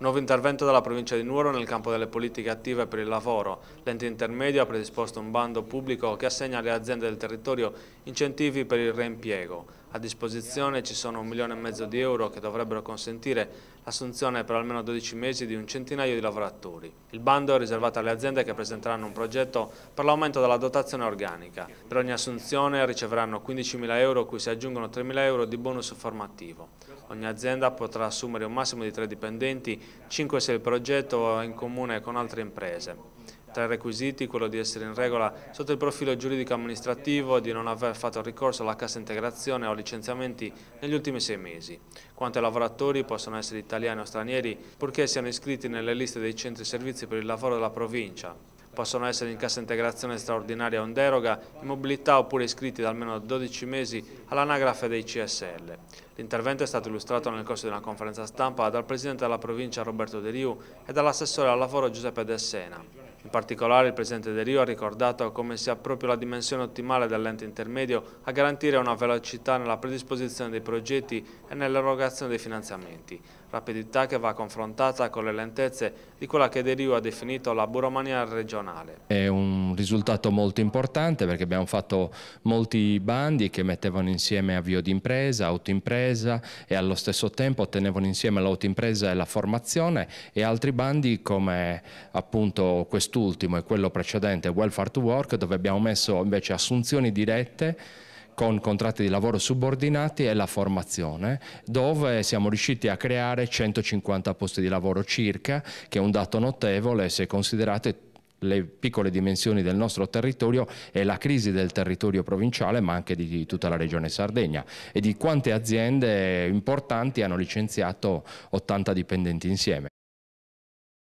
Nuovo intervento della provincia di Nuoro nel campo delle politiche attive per il lavoro. L'ente intermedio ha predisposto un bando pubblico che assegna alle aziende del territorio incentivi per il reimpiego a disposizione ci sono un milione e mezzo di euro che dovrebbero consentire l'assunzione per almeno 12 mesi di un centinaio di lavoratori. Il bando è riservato alle aziende che presenteranno un progetto per l'aumento della dotazione organica. Per ogni assunzione riceveranno 15.000 euro, cui si aggiungono 3.000 euro di bonus formativo. Ogni azienda potrà assumere un massimo di 3 dipendenti, 5 se il progetto è in comune con altre imprese. Tra i requisiti quello di essere in regola sotto il profilo giuridico-amministrativo e di non aver fatto ricorso alla cassa integrazione o licenziamenti negli ultimi sei mesi. Quanto ai lavoratori possono essere italiani o stranieri purché siano iscritti nelle liste dei centri servizi per il lavoro della provincia. Possono essere in cassa integrazione straordinaria o in deroga, in mobilità oppure iscritti da almeno 12 mesi all'anagrafe dei CSL. L'intervento è stato illustrato nel corso di una conferenza stampa dal Presidente della provincia Roberto De Riu e dall'assessore al lavoro Giuseppe De Sena. In particolare il Presidente De Rio ha ricordato come sia proprio la dimensione ottimale dell'ente intermedio a garantire una velocità nella predisposizione dei progetti e nell'erogazione dei finanziamenti, rapidità che va confrontata con le lentezze di quella che De Rio ha definito la buromania regionale. È un risultato molto importante perché abbiamo fatto molti bandi che mettevano insieme avvio d'impresa, autoimpresa e allo stesso tempo tenevano insieme l'autoimpresa e la formazione e altri bandi come appunto questo quest'ultimo e quello precedente, Welfare to Work, dove abbiamo messo invece assunzioni dirette con contratti di lavoro subordinati e la formazione, dove siamo riusciti a creare 150 posti di lavoro circa, che è un dato notevole se considerate le piccole dimensioni del nostro territorio e la crisi del territorio provinciale ma anche di tutta la regione Sardegna e di quante aziende importanti hanno licenziato 80 dipendenti insieme.